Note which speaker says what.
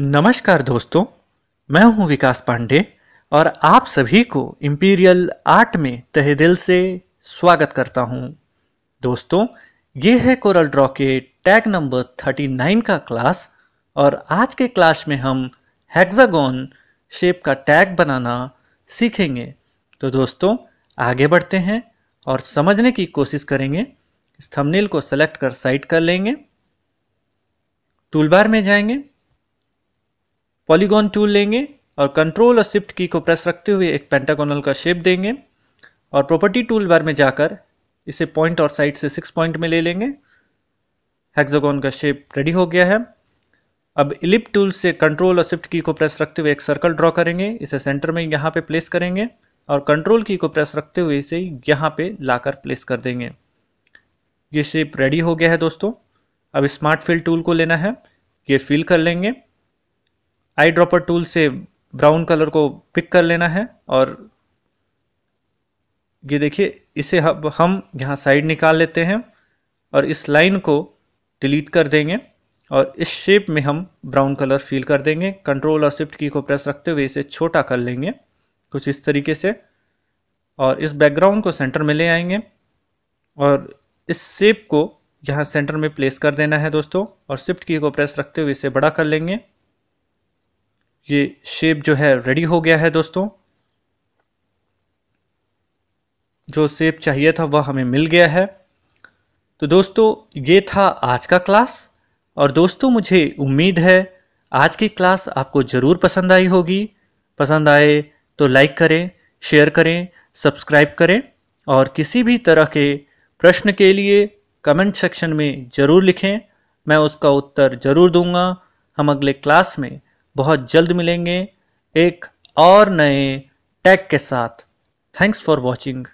Speaker 1: नमस्कार दोस्तों मैं हूं विकास पांडे और आप सभी को इम्पीरियल आर्ट में तहे दिल से स्वागत करता हूं दोस्तों ये है कोरल ड्रॉ के टैग नंबर 39 का क्लास और आज के क्लास में हम हेक्सागोन शेप का टैग बनाना सीखेंगे तो दोस्तों आगे बढ़ते हैं और समझने की कोशिश करेंगे इस थंबनेल को सेलेक्ट कर साइट कर लेंगे टूलबार में जाएंगे पॉलीगॉन टूल लेंगे और कंट्रोल और शिफ्ट की को प्रेस रखते हुए एक पेंटागोनल का शेप देंगे और प्रॉपर्टी टूल बार में जाकर इसे पॉइंट और साइड से सिक्स पॉइंट में ले लेंगे हेक्सागोन का शेप रेडी हो गया है अब इलिप टूल से कंट्रोल और शिफ्ट की को प्रेस रखते हुए एक सर्कल ड्रॉ करेंगे इसे सेंटर में यहाँ पे प्लेस करेंगे और कंट्रोल की को प्रेस रखते हुए इसे यहाँ पे लाकर प्लेस कर देंगे ये शेप रेडी हो गया है दोस्तों अब स्मार्ट फिल टूल को लेना है ये फिल कर लेंगे आई ड्रॉपर टूल से ब्राउन कलर को पिक कर लेना है और ये देखिए इसे हम हम यहाँ साइड निकाल लेते हैं और इस लाइन को डिलीट कर देंगे और इस शेप में हम ब्राउन कलर फील कर देंगे कंट्रोल और शिफ्ट की को प्रेस रखते हुए इसे छोटा कर लेंगे कुछ इस तरीके से और इस बैकग्राउंड को सेंटर में ले आएंगे और इस शेप को यहाँ सेंटर में प्लेस कर देना है दोस्तों और शिफ्ट की को प्रेस रखते हुए इसे बड़ा कर लेंगे ये शेप जो है रेडी हो गया है दोस्तों जो शेप चाहिए था वह हमें मिल गया है तो दोस्तों ये था आज का क्लास और दोस्तों मुझे उम्मीद है आज की क्लास आपको ज़रूर पसंद आई होगी पसंद आए तो लाइक करें शेयर करें सब्सक्राइब करें और किसी भी तरह के प्रश्न के लिए कमेंट सेक्शन में ज़रूर लिखें मैं उसका उत्तर ज़रूर दूंगा हम अगले क्लास में बहुत जल्द मिलेंगे एक और नए टैग के साथ थैंक्स फॉर वॉचिंग